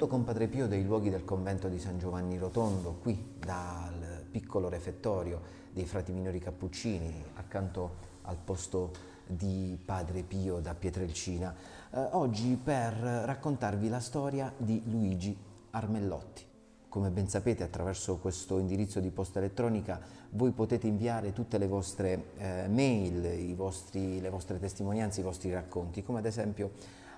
racconto con Padre Pio dei luoghi del convento di San Giovanni Rotondo, qui dal piccolo refettorio dei frati minori cappuccini, accanto al posto di Padre Pio da Pietrelcina, eh, oggi per raccontarvi la storia di Luigi Armellotti. Come ben sapete attraverso questo indirizzo di posta elettronica voi potete inviare tutte le vostre eh, mail, vostri, le vostre testimonianze, i vostri racconti, come ad esempio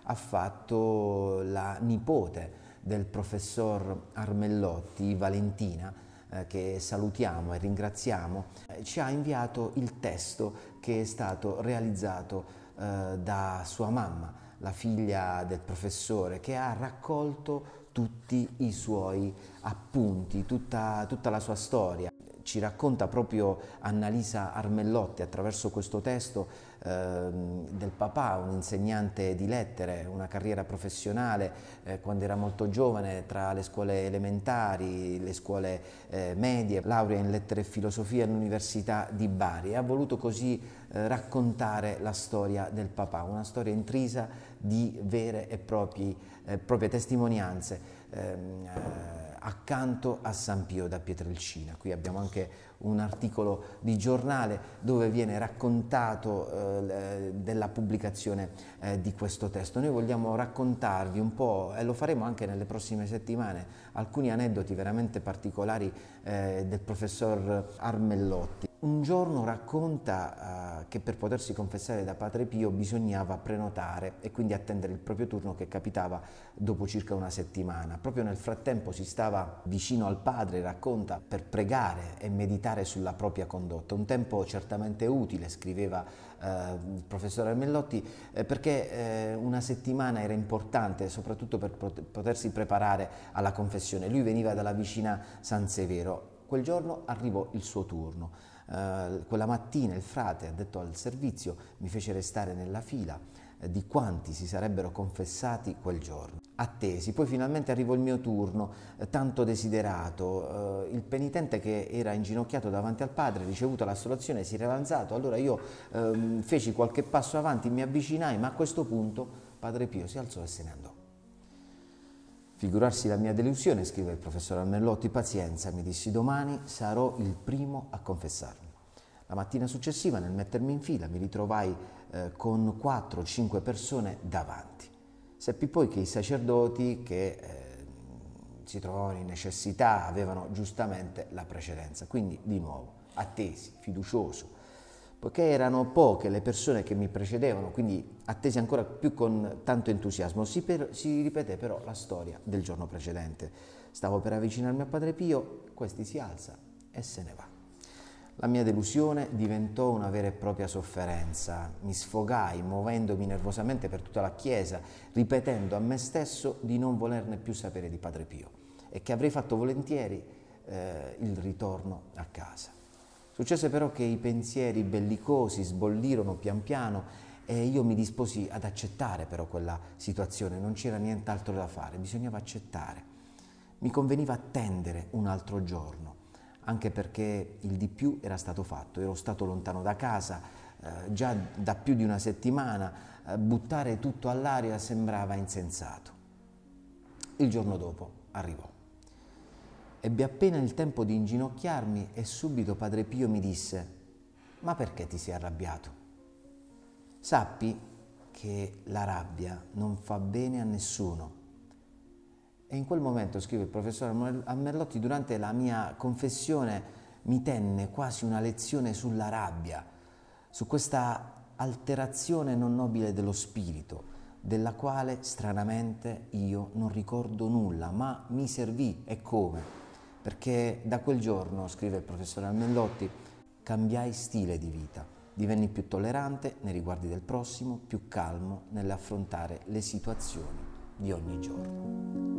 ha fatto la nipote del professor Armellotti, Valentina, eh, che salutiamo e ringraziamo, eh, ci ha inviato il testo che è stato realizzato eh, da sua mamma, la figlia del professore, che ha raccolto tutti i suoi appunti, tutta, tutta la sua storia ci racconta proprio Annalisa Armellotti attraverso questo testo eh, del papà, un insegnante di lettere, una carriera professionale eh, quando era molto giovane tra le scuole elementari, le scuole eh, medie, laurea in lettere e filosofia all'Università di Bari e ha voluto così eh, raccontare la storia del papà, una storia intrisa di vere e proprie, eh, proprie testimonianze ehm, eh, accanto a San Pio da Pietrelcina. Qui abbiamo anche un articolo di giornale dove viene raccontato eh, della pubblicazione eh, di questo testo. Noi vogliamo raccontarvi un po', e lo faremo anche nelle prossime settimane, alcuni aneddoti veramente particolari eh, del professor Armellotti. Un giorno racconta eh, che per potersi confessare da Padre Pio bisognava prenotare e quindi attendere il proprio turno che capitava dopo circa una settimana. Proprio nel frattempo si stava vicino al Padre, racconta, per pregare e meditare sulla propria condotta. Un tempo certamente utile, scriveva eh, il professor Armellotti, eh, perché eh, una settimana era importante soprattutto per potersi preparare alla confessione professione, lui veniva dalla vicina San Severo. Quel giorno arrivò il suo turno. Eh, quella mattina il frate, addetto al servizio, mi fece restare nella fila eh, di quanti si sarebbero confessati quel giorno. Attesi, poi finalmente arrivò il mio turno, eh, tanto desiderato. Eh, il penitente che era inginocchiato davanti al padre, ricevuto l'assoluzione, si era avanzato. Allora io ehm, feci qualche passo avanti, mi avvicinai, ma a questo punto padre Pio si alzò e se ne andò. Figurarsi la mia delusione, scrive il professor Armellotti, pazienza, mi dissi domani sarò il primo a confessarmi. La mattina successiva, nel mettermi in fila, mi ritrovai eh, con 4 5 persone davanti. Seppi poi che i sacerdoti che eh, si trovavano in necessità avevano giustamente la precedenza, quindi di nuovo attesi, fiducioso, poiché erano poche le persone che mi precedevano, quindi attesi ancora più con tanto entusiasmo, si, per, si ripete però la storia del giorno precedente. Stavo per avvicinarmi a Padre Pio, questi si alza e se ne va. La mia delusione diventò una vera e propria sofferenza. Mi sfogai muovendomi nervosamente per tutta la chiesa, ripetendo a me stesso di non volerne più sapere di Padre Pio e che avrei fatto volentieri eh, il ritorno a casa. Successe però che i pensieri bellicosi sbollirono pian piano e io mi disposi ad accettare però quella situazione, non c'era nient'altro da fare, bisognava accettare. Mi conveniva attendere un altro giorno, anche perché il di più era stato fatto, ero stato lontano da casa eh, già da più di una settimana, eh, buttare tutto all'aria sembrava insensato. Il giorno dopo arrivò ebbi appena il tempo di inginocchiarmi e subito Padre Pio mi disse, ma perché ti sei arrabbiato? Sappi che la rabbia non fa bene a nessuno. E in quel momento, scrive il professor Ammerlotti, durante la mia confessione mi tenne quasi una lezione sulla rabbia, su questa alterazione non nobile dello spirito, della quale stranamente io non ricordo nulla, ma mi servì e come? perché da quel giorno, scrive il professor Almellotti, cambiai stile di vita, divenni più tollerante nei riguardi del prossimo, più calmo nell'affrontare le situazioni di ogni giorno.